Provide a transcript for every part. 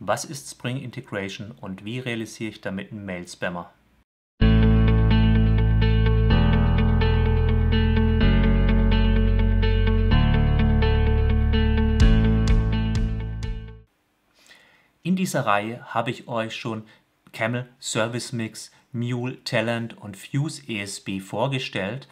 Was ist Spring Integration und wie realisiere ich damit einen Mail-Spammer? In dieser Reihe habe ich euch schon Camel Service Mix, Mule Talent und Fuse ESB vorgestellt.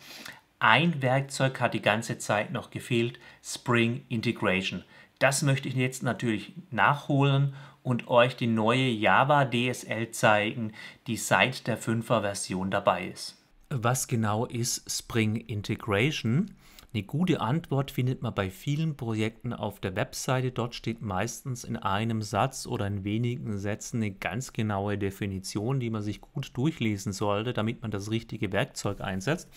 Ein Werkzeug hat die ganze Zeit noch gefehlt, Spring Integration. Das möchte ich jetzt natürlich nachholen und euch die neue Java DSL zeigen, die seit der 5er Version dabei ist. Was genau ist Spring Integration? Eine gute Antwort findet man bei vielen Projekten auf der Webseite. Dort steht meistens in einem Satz oder in wenigen Sätzen eine ganz genaue Definition, die man sich gut durchlesen sollte, damit man das richtige Werkzeug einsetzt.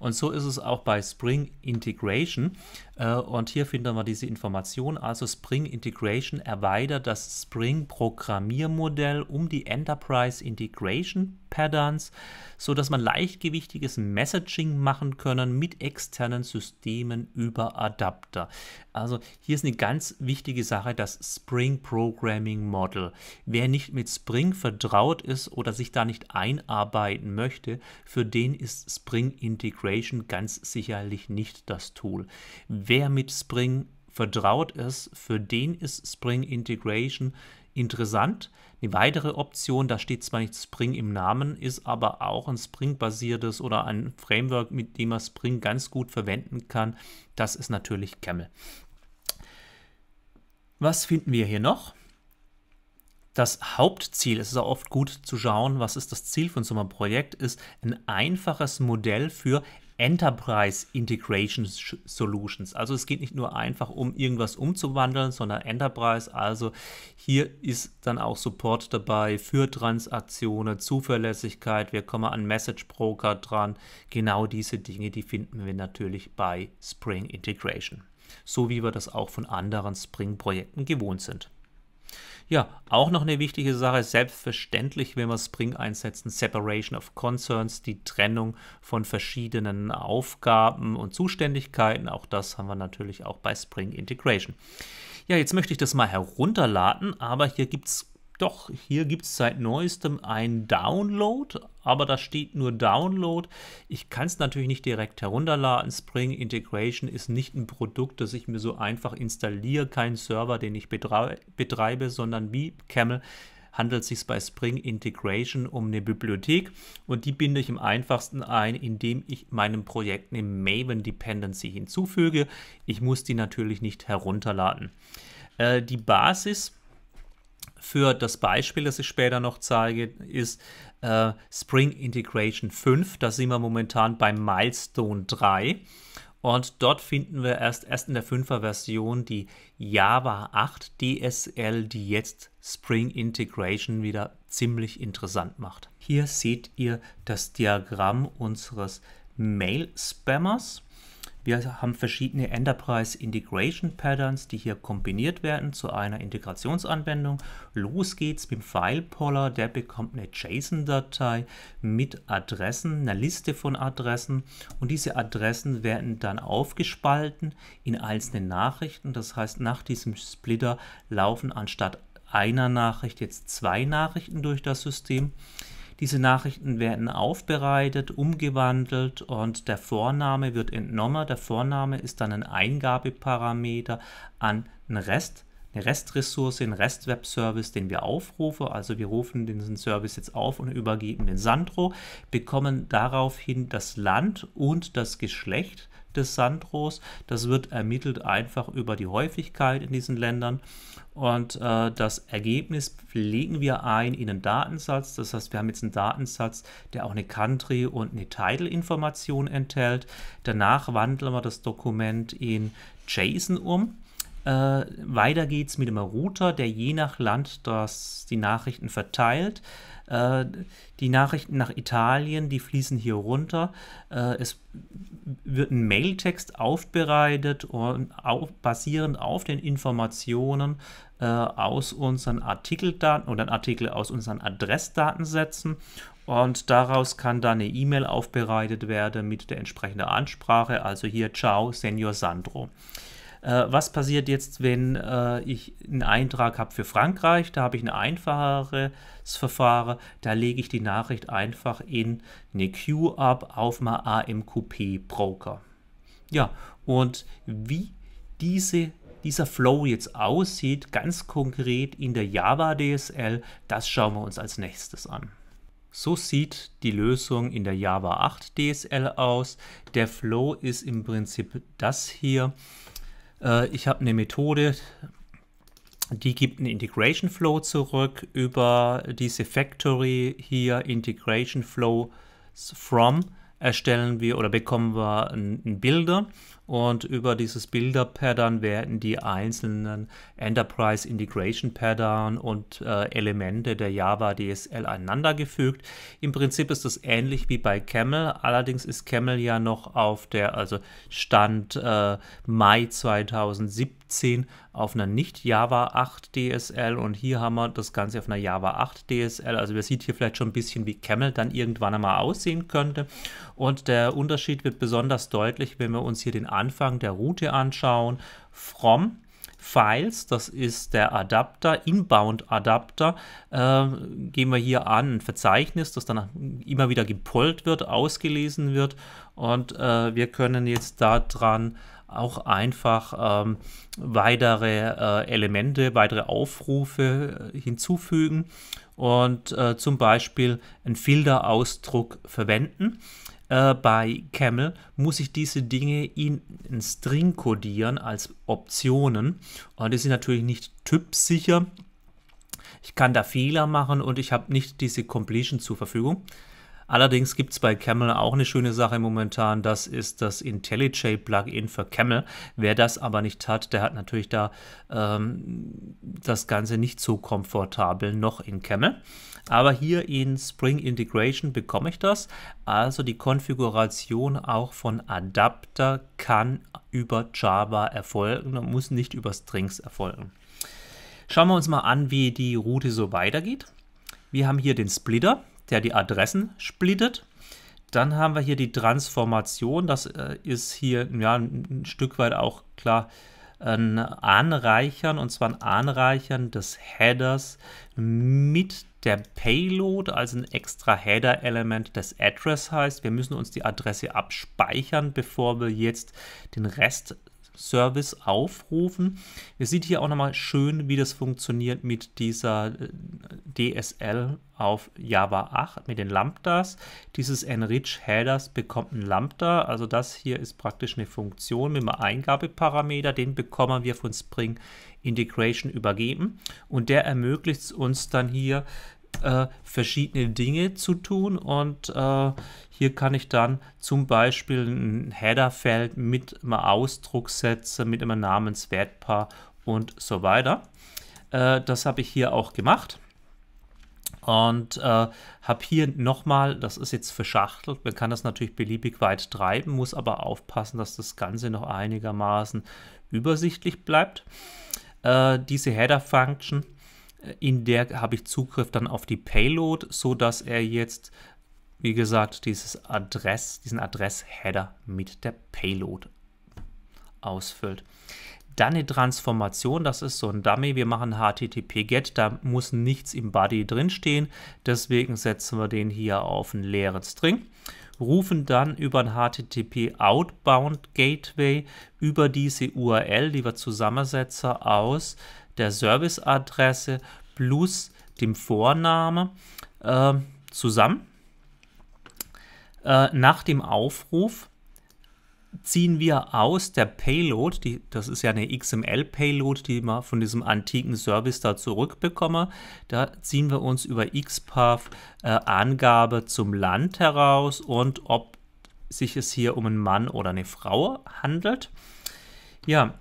Und so ist es auch bei Spring Integration. Äh, und hier finden wir diese Information. Also Spring Integration erweitert das Spring Programmiermodell um die Enterprise Integration Patterns, sodass man leichtgewichtiges Messaging machen können mit externen Systemen über Adapter. Also hier ist eine ganz wichtige Sache, das Spring Programming Model. Wer nicht mit Spring vertraut ist oder sich da nicht einarbeiten möchte, für den ist Spring Integration Integration ganz sicherlich nicht das Tool. Wer mit Spring vertraut ist, für den ist Spring Integration interessant. Eine weitere Option, da steht zwar nicht Spring im Namen, ist aber auch ein Spring-basiertes oder ein Framework, mit dem man Spring ganz gut verwenden kann. Das ist natürlich Camel. Was finden wir hier noch? Das Hauptziel, es ist auch oft gut zu schauen, was ist das Ziel von so einem Projekt, ist ein einfaches Modell für Enterprise Integration Solutions. Also es geht nicht nur einfach um irgendwas umzuwandeln, sondern Enterprise, also hier ist dann auch Support dabei für Transaktionen, Zuverlässigkeit, wir kommen an Message Broker dran. Genau diese Dinge, die finden wir natürlich bei Spring Integration. So wie wir das auch von anderen Spring Projekten gewohnt sind. Ja, auch noch eine wichtige Sache, selbstverständlich, wenn wir Spring einsetzen, Separation of Concerns, die Trennung von verschiedenen Aufgaben und Zuständigkeiten. Auch das haben wir natürlich auch bei Spring Integration. Ja, jetzt möchte ich das mal herunterladen, aber hier gibt es doch, hier gibt es seit neuestem ein Download, aber da steht nur Download. Ich kann es natürlich nicht direkt herunterladen. Spring Integration ist nicht ein Produkt, das ich mir so einfach installiere, kein Server, den ich betrei betreibe, sondern wie Camel handelt es sich bei Spring Integration um eine Bibliothek und die binde ich am einfachsten ein, indem ich meinem Projekt eine Maven Dependency hinzufüge. Ich muss die natürlich nicht herunterladen. Äh, die Basis für das Beispiel, das ich später noch zeige, ist äh, Spring Integration 5. Da sind wir momentan bei Milestone 3. Und dort finden wir erst, erst in der 5er Version die Java 8 DSL, die jetzt Spring Integration wieder ziemlich interessant macht. Hier seht ihr das Diagramm unseres Mail-Spammers. Wir haben verschiedene Enterprise Integration Patterns, die hier kombiniert werden zu einer Integrationsanwendung. Los geht's mit dem File Poller, der bekommt eine JSON-Datei mit Adressen, einer Liste von Adressen und diese Adressen werden dann aufgespalten in einzelne Nachrichten. Das heißt, nach diesem Splitter laufen anstatt einer Nachricht jetzt zwei Nachrichten durch das System. Diese Nachrichten werden aufbereitet, umgewandelt und der Vorname wird entnommen. Der Vorname ist dann ein Eingabeparameter an den Rest eine Restressource, einen rest service den wir aufrufen. Also wir rufen diesen Service jetzt auf und übergeben den Sandro, bekommen daraufhin das Land und das Geschlecht des Sandros. Das wird ermittelt einfach über die Häufigkeit in diesen Ländern. Und äh, das Ergebnis legen wir ein in einen Datensatz. Das heißt, wir haben jetzt einen Datensatz, der auch eine Country- und eine Title-Information enthält. Danach wandeln wir das Dokument in JSON um. Äh, weiter geht's mit dem Router, der je nach Land das, die Nachrichten verteilt. Äh, die Nachrichten nach Italien, die fließen hier runter. Äh, es wird ein Mailtext aufbereitet und auf, basierend auf den Informationen äh, aus unseren Artikeldaten oder ein Artikel aus unseren Adressdatensätzen und daraus kann dann eine E-Mail aufbereitet werden mit der entsprechenden Ansprache, also hier Ciao, Senior Sandro äh, was passiert jetzt, wenn äh, ich einen Eintrag habe für Frankreich, da habe ich ein einfacheres Verfahren, da lege ich die Nachricht einfach in eine Queue ab auf mein AMQP Broker. Ja, und wie diese dieser Flow jetzt aussieht, ganz konkret in der Java DSL, das schauen wir uns als nächstes an. So sieht die Lösung in der Java 8 DSL aus. Der Flow ist im Prinzip das hier. Äh, ich habe eine Methode, die gibt einen Integration Flow zurück über diese Factory hier Integration Flow from erstellen wir oder bekommen wir einen Bilder und über dieses Builder Pattern werden die einzelnen Enterprise Integration Pattern und äh, Elemente der Java DSL aneinandergefügt. Im Prinzip ist das ähnlich wie bei Camel, allerdings ist Camel ja noch auf der, also Stand äh, Mai 2017 auf einer nicht Java 8 DSL und hier haben wir das Ganze auf einer Java 8 DSL. Also wir sieht hier vielleicht schon ein bisschen, wie Camel dann irgendwann einmal aussehen könnte. Und der Unterschied wird besonders deutlich, wenn wir uns hier den Anfang der Route anschauen. From Files, das ist der Adapter, Inbound-Adapter, äh, gehen wir hier an, ein Verzeichnis, das dann immer wieder gepollt wird, ausgelesen wird und äh, wir können jetzt daran auch einfach ähm, weitere äh, Elemente, weitere Aufrufe äh, hinzufügen und äh, zum Beispiel einen Filterausdruck verwenden äh, bei Camel muss ich diese Dinge in, in String codieren als Optionen. Und die sind natürlich nicht typsicher. Ich kann da Fehler machen und ich habe nicht diese Completion zur Verfügung. Allerdings gibt es bei Camel auch eine schöne Sache momentan, das ist das IntelliJ-Plugin für Camel. Wer das aber nicht hat, der hat natürlich da ähm, das Ganze nicht so komfortabel noch in Camel. Aber hier in Spring Integration bekomme ich das. Also die Konfiguration auch von Adapter kann über Java erfolgen und muss nicht über Strings erfolgen. Schauen wir uns mal an, wie die Route so weitergeht. Wir haben hier den Splitter, der die Adressen splittet. Dann haben wir hier die Transformation, das äh, ist hier ja, ein Stück weit auch klar ein Anreichern, und zwar ein Anreichern des Headers mit der Payload also ein extra Header-Element des Address heißt. Wir müssen uns die Adresse abspeichern, bevor wir jetzt den Rest Service aufrufen. Ihr seht hier auch nochmal schön, wie das funktioniert mit dieser äh, DSL auf Java 8, mit den Lambdas. Dieses Enrich Headers bekommt ein Lambda, also das hier ist praktisch eine Funktion mit einem Eingabeparameter, den bekommen wir von Spring Integration übergeben und der ermöglicht es uns dann hier äh, verschiedene Dinge zu tun und äh, hier kann ich dann zum Beispiel ein Headerfeld mit einem Ausdruck setzen, mit einem Namenswertpaar und so weiter. Äh, das habe ich hier auch gemacht und äh, habe hier nochmal, das ist jetzt verschachtelt, man kann das natürlich beliebig weit treiben, muss aber aufpassen, dass das Ganze noch einigermaßen übersichtlich bleibt. Äh, diese Header-Function äh, in der habe ich Zugriff dann auf die Payload, so dass er jetzt, wie gesagt, dieses Adress, diesen Adress-Header mit der Payload ausfüllt. Dann eine Transformation, das ist so ein Dummy. Wir machen HTTP-GET, da muss nichts im Body drinstehen. Deswegen setzen wir den hier auf einen leeren String. Rufen dann über ein HTTP-Outbound-Gateway über diese URL, die wir zusammensetzen, aus der Serviceadresse plus dem Vorname äh, zusammen. Äh, nach dem Aufruf ziehen wir aus der Payload, die, das ist ja eine XML-Payload, die wir von diesem antiken Service da zurückbekommen, Da ziehen wir uns über XPath äh, Angabe zum Land heraus und ob sich es hier um einen Mann oder eine Frau handelt. Ja,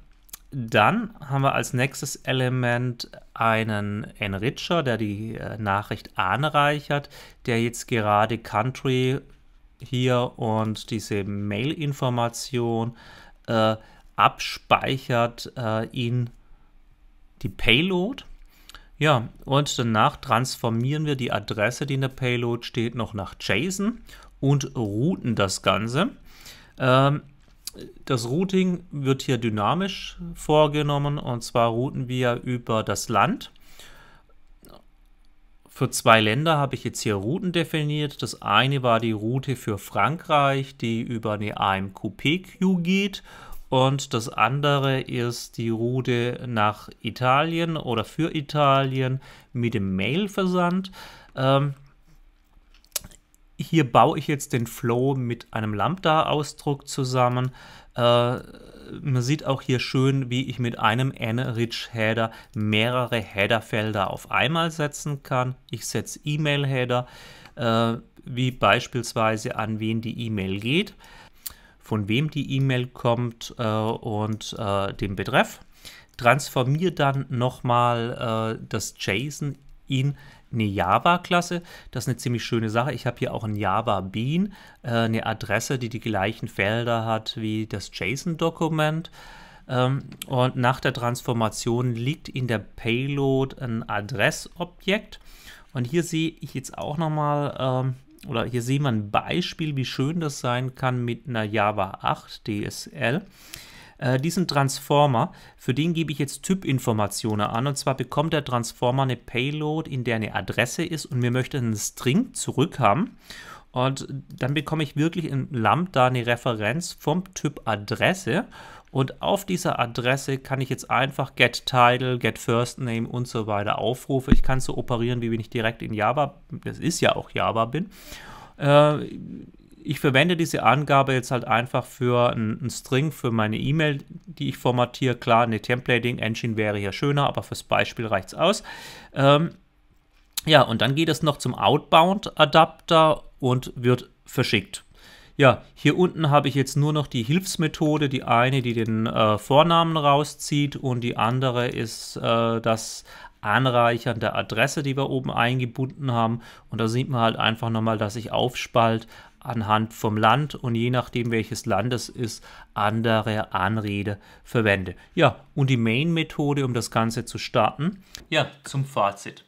dann haben wir als nächstes Element einen Enricher, der die äh, Nachricht anreichert, der jetzt gerade Country hier und diese Mail-Information äh, abspeichert äh, in die Payload. Ja, und danach transformieren wir die Adresse, die in der Payload steht, noch nach JSON und routen das Ganze. Ähm, das Routing wird hier dynamisch vorgenommen und zwar routen wir über das Land. Für zwei Länder habe ich jetzt hier Routen definiert. Das eine war die Route für Frankreich, die über eine AMQPQ geht. Und das andere ist die Route nach Italien oder für Italien mit dem Mailversand. Ähm, hier baue ich jetzt den Flow mit einem Lambda-Ausdruck zusammen. Äh, man sieht auch hier schön, wie ich mit einem n-rich-Header mehrere Headerfelder auf einmal setzen kann. Ich setze E-Mail-Header, äh, wie beispielsweise an wen die E-Mail geht, von wem die E-Mail kommt äh, und äh, den Betreff. Transformiere dann nochmal äh, das JSON in eine Java-Klasse. Das ist eine ziemlich schöne Sache. Ich habe hier auch ein Java-Bean, äh, eine Adresse, die die gleichen Felder hat wie das JSON-Dokument. Ähm, und nach der Transformation liegt in der Payload ein Adressobjekt. Und hier sehe ich jetzt auch nochmal, ähm, oder hier sehen wir ein Beispiel, wie schön das sein kann mit einer Java 8 DSL. Äh, diesen Transformer, für den gebe ich jetzt Typinformationen an. Und zwar bekommt der Transformer eine Payload, in der eine Adresse ist und wir möchten einen String zurückhaben. Und dann bekomme ich wirklich in Lambda eine Referenz vom Typ Adresse. Und auf dieser Adresse kann ich jetzt einfach get title, get first name und so weiter aufrufe. Ich kann so operieren, wie wenn ich direkt in Java, das ist ja auch Java bin. Äh, ich verwende diese Angabe jetzt halt einfach für einen String für meine E-Mail, die ich formatiere. Klar, eine Templating-Engine wäre hier schöner, aber fürs Beispiel reicht es aus. Ähm, ja, und dann geht es noch zum Outbound-Adapter und wird verschickt. Ja, hier unten habe ich jetzt nur noch die Hilfsmethode. Die eine, die den äh, Vornamen rauszieht und die andere ist äh, das Anreichern der Adresse, die wir oben eingebunden haben. Und da sieht man halt einfach nochmal, dass ich aufspalt anhand vom Land und je nachdem welches Land es ist, andere Anrede verwende. Ja, und die Main-Methode, um das Ganze zu starten. Ja, zum Fazit.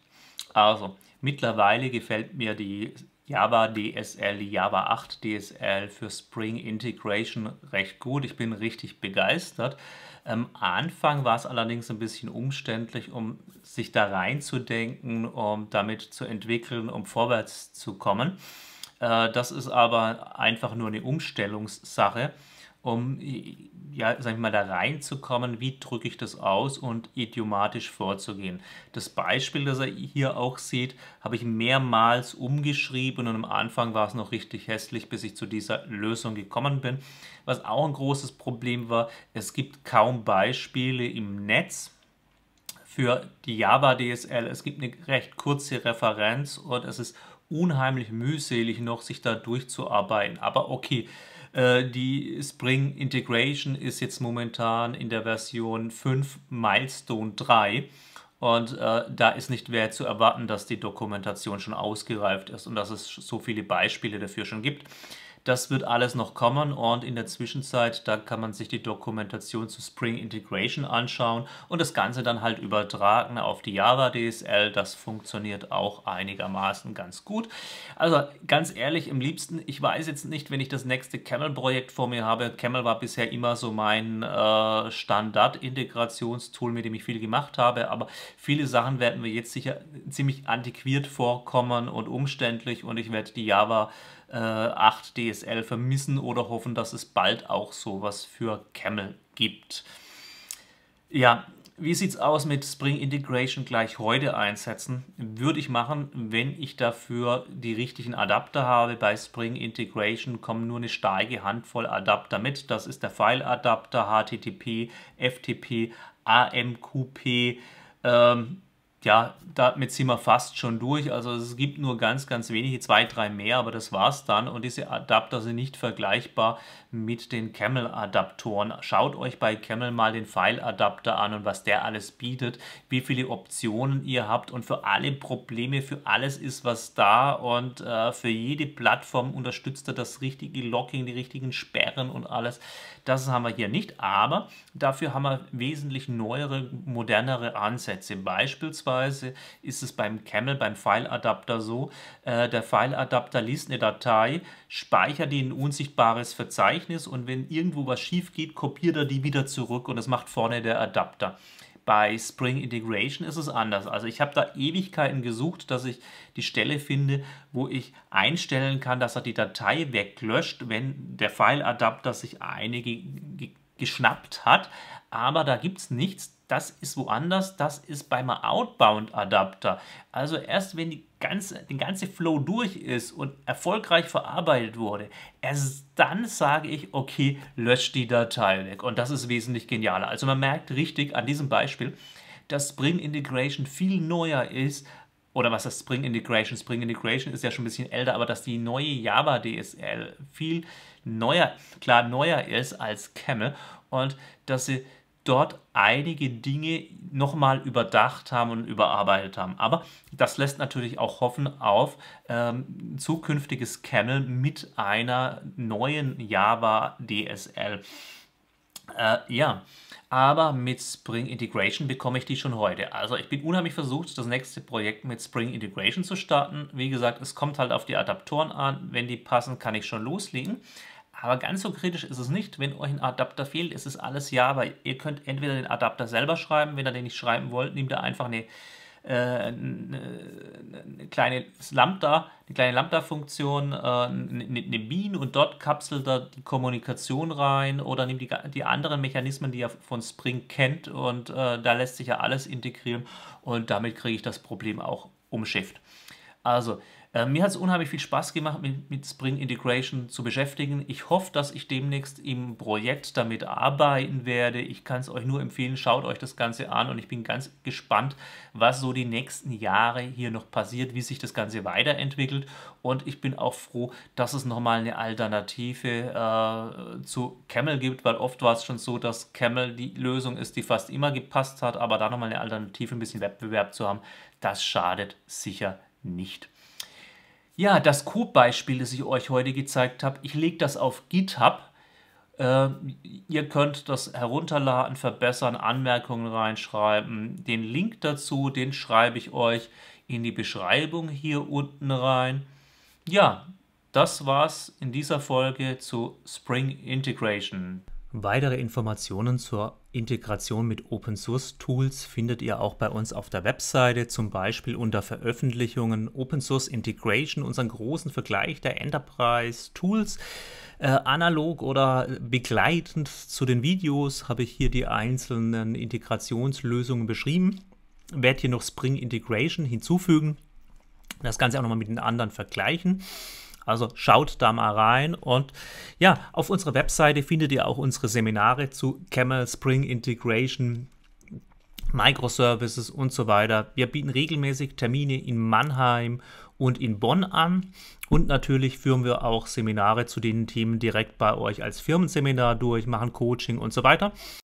Also, mittlerweile gefällt mir die Java DSL, die Java 8 DSL für Spring Integration recht gut. Ich bin richtig begeistert. Am Anfang war es allerdings ein bisschen umständlich, um sich da reinzudenken, um damit zu entwickeln, um vorwärts zu kommen. Äh, das ist aber einfach nur eine Umstellungssache, um ja, sag ich mal, da reinzukommen, wie drücke ich das aus und idiomatisch vorzugehen. Das Beispiel, das er hier auch sieht, habe ich mehrmals umgeschrieben und am Anfang war es noch richtig hässlich, bis ich zu dieser Lösung gekommen bin. Was auch ein großes Problem war, es gibt kaum Beispiele im Netz für die Java DSL. Es gibt eine recht kurze Referenz und es ist unheimlich mühselig noch, sich da durchzuarbeiten. Aber okay, äh, die Spring Integration ist jetzt momentan in der Version 5 Milestone 3. Und äh, da ist nicht mehr zu erwarten, dass die Dokumentation schon ausgereift ist und dass es so viele Beispiele dafür schon gibt. Das wird alles noch kommen und in der Zwischenzeit, da kann man sich die Dokumentation zu Spring Integration anschauen und das Ganze dann halt übertragen auf die Java DSL. Das funktioniert auch einigermaßen ganz gut. Also ganz ehrlich, im liebsten, ich weiß jetzt nicht, wenn ich das nächste Camel-Projekt vor mir habe. Camel war bisher immer so mein äh, Standard-Integrationstool, mit dem ich viel gemacht habe, aber viele Sachen werden mir jetzt sicher ziemlich antiquiert vorkommen und umständlich und ich werde die Java äh, 8 DSL vermissen oder hoffen, dass es bald auch sowas für Camel gibt. Ja, wie sieht es aus mit Spring Integration gleich heute einsetzen? Würde ich machen, wenn ich dafür die richtigen Adapter habe. Bei Spring Integration kommen nur eine starke Handvoll Adapter mit. Das ist der File-Adapter, HTTP, FTP, AMQP, ähm, ja, damit sind wir fast schon durch. Also es gibt nur ganz, ganz wenige, zwei, drei mehr, aber das war's dann. Und diese Adapter sind nicht vergleichbar mit den Camel-Adaptoren. Schaut euch bei Camel mal den File-Adapter an und was der alles bietet, wie viele Optionen ihr habt und für alle Probleme, für alles ist was da und äh, für jede Plattform unterstützt er das richtige Locking, die richtigen Sperren und alles. Das haben wir hier nicht, aber dafür haben wir wesentlich neuere, modernere Ansätze. Beispielsweise ist es beim Camel, beim File-Adapter so, äh, der File-Adapter liest eine Datei, speichert die in ein unsichtbares Verzeichnis Verzeichnis und wenn irgendwo was schief geht, kopiert er die wieder zurück und das macht vorne der Adapter. Bei Spring Integration ist es anders. Also ich habe da Ewigkeiten gesucht, dass ich die Stelle finde, wo ich einstellen kann, dass er die Datei weglöscht, wenn der File-Adapter sich eine ge ge geschnappt hat. Aber da gibt es nichts, das ist woanders, das ist beim Outbound-Adapter. Also erst wenn die ganze, der ganze Flow durch ist und erfolgreich verarbeitet wurde, erst dann sage ich, okay, löscht die Datei weg. Und das ist wesentlich genialer. Also man merkt richtig an diesem Beispiel, dass Spring Integration viel neuer ist, oder was das Spring Integration? Spring Integration ist ja schon ein bisschen älter, aber dass die neue Java DSL viel neuer, klar neuer ist als Camel und dass sie dort einige Dinge nochmal überdacht haben und überarbeitet haben. Aber das lässt natürlich auch hoffen auf ähm, zukünftiges Camel mit einer neuen Java DSL. Äh, ja, aber mit Spring Integration bekomme ich die schon heute. Also ich bin unheimlich versucht, das nächste Projekt mit Spring Integration zu starten. Wie gesagt, es kommt halt auf die Adaptoren an. Wenn die passen, kann ich schon loslegen. Aber ganz so kritisch ist es nicht. Wenn euch ein Adapter fehlt, ist es alles ja, weil Ihr könnt entweder den Adapter selber schreiben, wenn ihr den nicht schreiben wollt, nehmt ihr einfach eine, äh, eine kleine Lambda, eine kleine Lambda-Funktion, äh, eine, eine ne Bean und dort kapselt ihr die Kommunikation rein oder nehmt die, die anderen Mechanismen, die ihr von Spring kennt und äh, da lässt sich ja alles integrieren und damit kriege ich das Problem auch umschifft. Also, äh, mir hat es unheimlich viel Spaß gemacht, mit, mit Spring Integration zu beschäftigen. Ich hoffe, dass ich demnächst im Projekt damit arbeiten werde. Ich kann es euch nur empfehlen, schaut euch das Ganze an und ich bin ganz gespannt, was so die nächsten Jahre hier noch passiert, wie sich das Ganze weiterentwickelt. Und ich bin auch froh, dass es nochmal eine Alternative äh, zu Camel gibt, weil oft war es schon so, dass Camel die Lösung ist, die fast immer gepasst hat, aber da nochmal eine Alternative, ein bisschen Wettbewerb zu haben, das schadet sicher nicht. Ja, das Code-Beispiel, das ich euch heute gezeigt habe, ich lege das auf GitHub. Äh, ihr könnt das herunterladen, verbessern, Anmerkungen reinschreiben. Den Link dazu, den schreibe ich euch in die Beschreibung hier unten rein. Ja, das war's in dieser Folge zu Spring Integration. Weitere Informationen zur Integration mit Open Source Tools findet ihr auch bei uns auf der Webseite, zum Beispiel unter Veröffentlichungen Open Source Integration, unseren großen Vergleich der Enterprise Tools. Äh, analog oder begleitend zu den Videos habe ich hier die einzelnen Integrationslösungen beschrieben. Werde hier noch Spring Integration hinzufügen. Das Ganze auch nochmal mit den anderen vergleichen. Also schaut da mal rein und ja, auf unserer Webseite findet ihr auch unsere Seminare zu Camel Spring Integration. Microservices und so weiter. Wir bieten regelmäßig Termine in Mannheim und in Bonn an. Und natürlich führen wir auch Seminare zu den Themen direkt bei euch als Firmenseminar durch, machen Coaching und so weiter.